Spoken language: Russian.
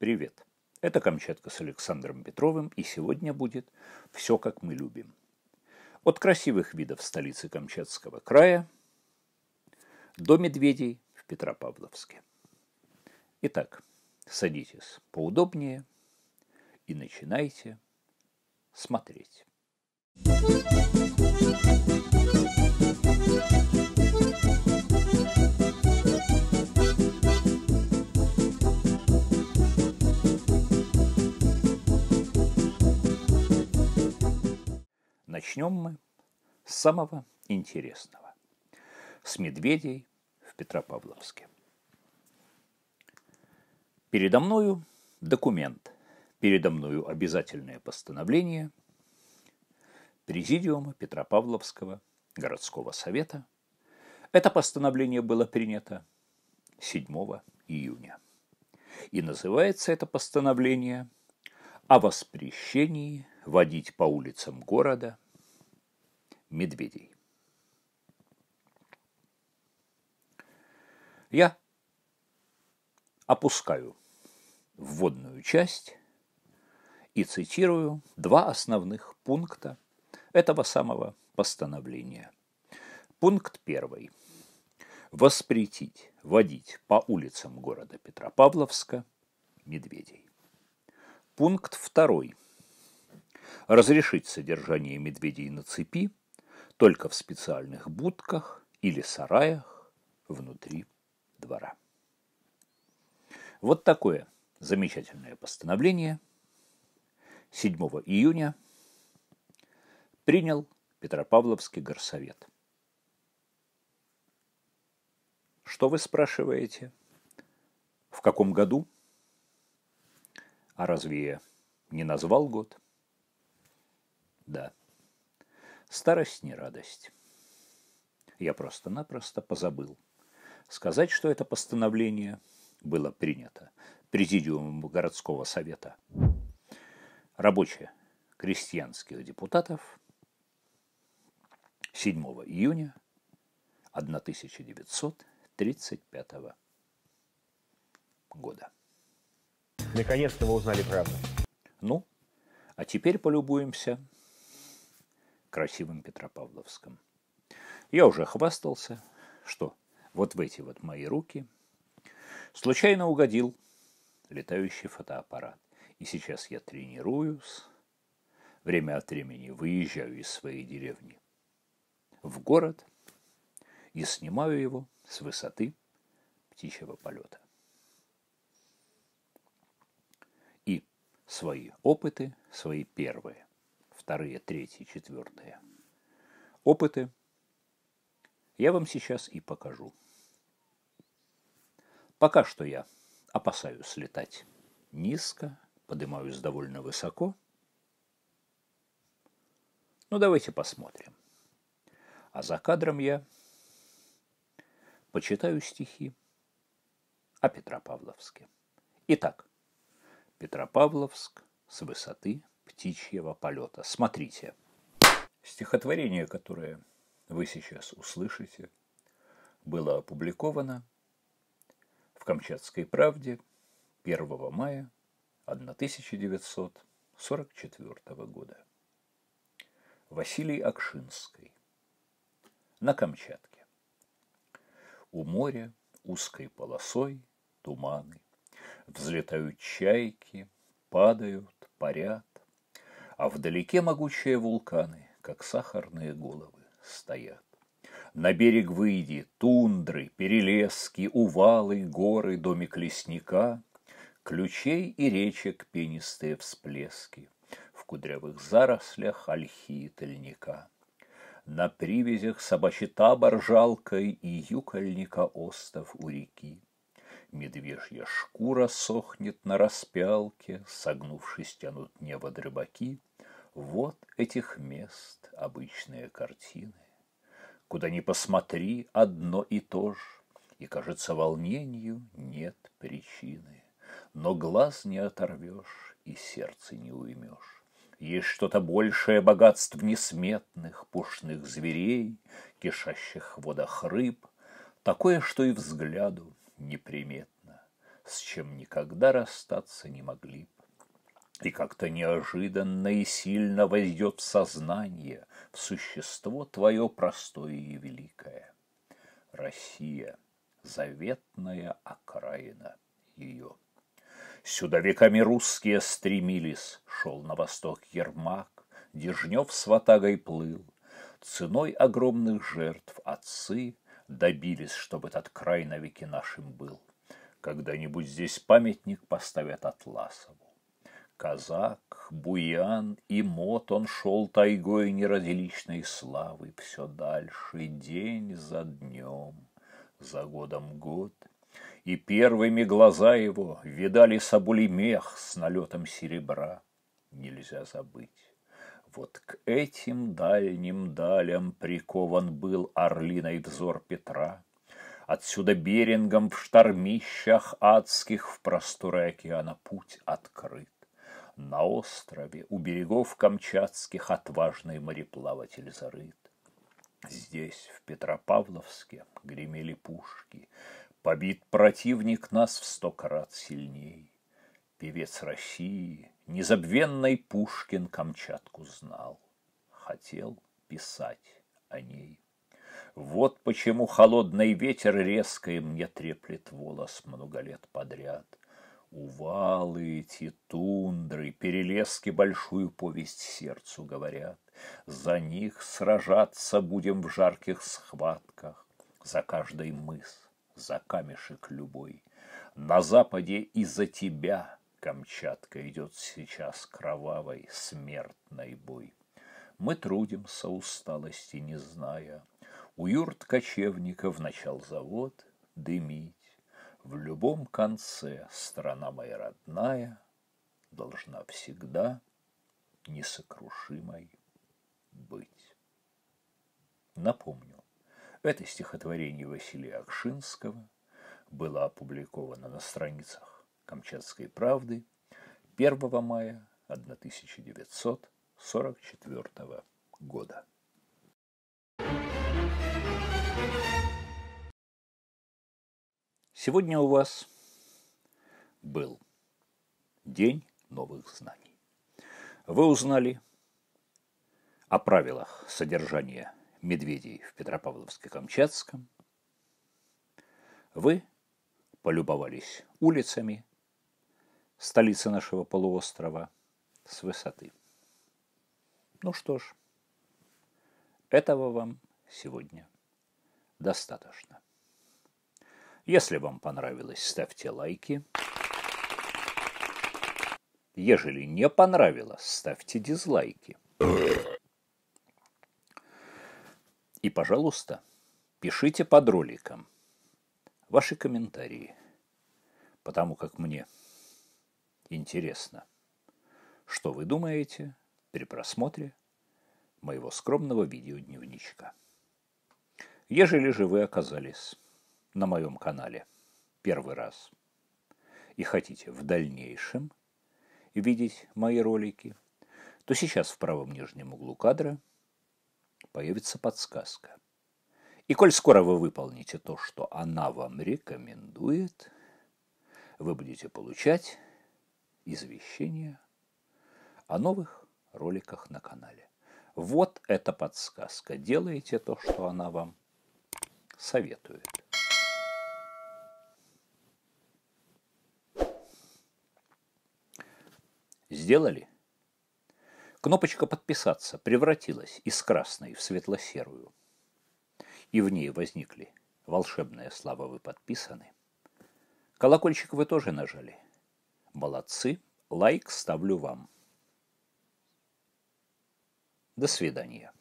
Привет! Это Камчатка с Александром Петровым, и сегодня будет «Все, как мы любим». От красивых видов столицы Камчатского края до медведей в Петропавловске. Итак, садитесь поудобнее и начинайте смотреть. Начнем мы с самого интересного. С медведей в Петропавловске. Передо мною документ, передо мною обязательное постановление Президиума Петропавловского городского совета. Это постановление было принято 7 июня. И называется это постановление о воспрещении водить по улицам города медведей. Я опускаю вводную часть и цитирую два основных пункта этого самого постановления. Пункт первый. Воспретить водить по улицам города Петропавловска медведей. Пункт второй – разрешить содержание медведей на цепи только в специальных будках или сараях внутри двора. Вот такое замечательное постановление 7 июня принял Петропавловский горсовет. Что вы спрашиваете? В каком году? А разве не назвал год? Да, старость не радость. Я просто-напросто позабыл. Сказать, что это постановление было принято президиумом городского совета. Рабочие крестьянских депутатов 7 июня 1935 года. Наконец-то вы узнали правду. Ну, а теперь полюбуемся красивым Петропавловском. Я уже хвастался, что вот в эти вот мои руки случайно угодил летающий фотоаппарат. И сейчас я тренируюсь, время от времени выезжаю из своей деревни в город и снимаю его с высоты птичьего полета. И свои опыты, свои первые вторые, третьи, четвертые опыты, я вам сейчас и покажу. Пока что я опасаюсь летать низко, поднимаюсь довольно высоко. Ну, давайте посмотрим. А за кадром я почитаю стихи о Петропавловске. Итак, Петропавловск с высоты – птичьего полета. Смотрите. Стихотворение, которое вы сейчас услышите, было опубликовано в «Камчатской правде» 1 мая 1944 года. Василий Акшинский. На Камчатке. У моря узкой полосой туманы. Взлетают чайки, падают, парят а вдалеке могучие вулканы, как сахарные головы, стоят. На берег выйди, тундры, перелески, увалы, горы, домик лесника, ключей и речек пенистые всплески, в кудрявых зарослях ольхи и тольника. На привязях собачий табор жалкой и юкольника остов у реки. Медвежья шкура сохнет на распялке, согнувшись тянут небо дрыбаки — вот этих мест обычные картины. Куда ни посмотри, одно и то же, И, кажется, волнению нет причины. Но глаз не оторвешь и сердце не уймешь. Есть что-то большее богатств несметных пушных зверей, Кишащих в водах рыб, такое, что и взгляду неприметно, С чем никогда расстаться не могли б и как-то неожиданно и сильно войдет в сознание, в существо твое простое и великое. Россия, заветная окраина ее. Сюда веками русские стремились, шел на восток Ермак, Дежнев с ватагой плыл. Ценой огромных жертв отцы добились, чтобы этот край навеки нашим был. Когда-нибудь здесь памятник поставят Атласову казак, буян и мот, он шел тайгой неразличной славы все дальше, день за днем, за годом год. И первыми глаза его видали соболи мех с налетом серебра. Нельзя забыть. Вот к этим дальним далям прикован был орлиный взор Петра. Отсюда берингом в штормищах адских в просторы океана путь открыт. На острове у берегов Камчатских отважный мореплаватель зарыт. Здесь, в Петропавловске, гремели пушки. Побит противник нас в сто крат сильней. Певец России, незабвенный Пушкин Камчатку знал. Хотел писать о ней. Вот почему холодный ветер резко и мне треплет волос много лет подряд — Увалы эти, тундры, перелески большую повесть сердцу говорят. За них сражаться будем в жарких схватках, за каждый мыс, за камешек любой. На западе из за тебя, Камчатка, идет сейчас кровавой смертной бой. Мы трудимся усталости не зная. У юрт кочевников начал завод дымит в любом конце страна моя родная должна всегда несокрушимой быть. Напомню, это стихотворение Василия Акшинского было опубликовано на страницах «Камчатской правды» 1 мая 1944 года. Сегодня у вас был день новых знаний. Вы узнали о правилах содержания медведей в Петропавловске-Камчатском. Вы полюбовались улицами столицы нашего полуострова с высоты. Ну что ж, этого вам сегодня достаточно. Если вам понравилось, ставьте лайки. Ежели не понравилось, ставьте дизлайки. И, пожалуйста, пишите под роликом ваши комментарии, потому как мне интересно, что вы думаете при просмотре моего скромного видеодневничка. Ежели же вы оказались на моем канале первый раз и хотите в дальнейшем видеть мои ролики, то сейчас в правом нижнем углу кадра появится подсказка. И коль скоро вы выполните то, что она вам рекомендует, вы будете получать извещения о новых роликах на канале. Вот эта подсказка. Делайте то, что она вам советует. Сделали? Кнопочка «Подписаться» превратилась из красной в светло-серую. И в ней возникли волшебные слова «Вы подписаны». Колокольчик вы тоже нажали. Молодцы, лайк ставлю вам. До свидания.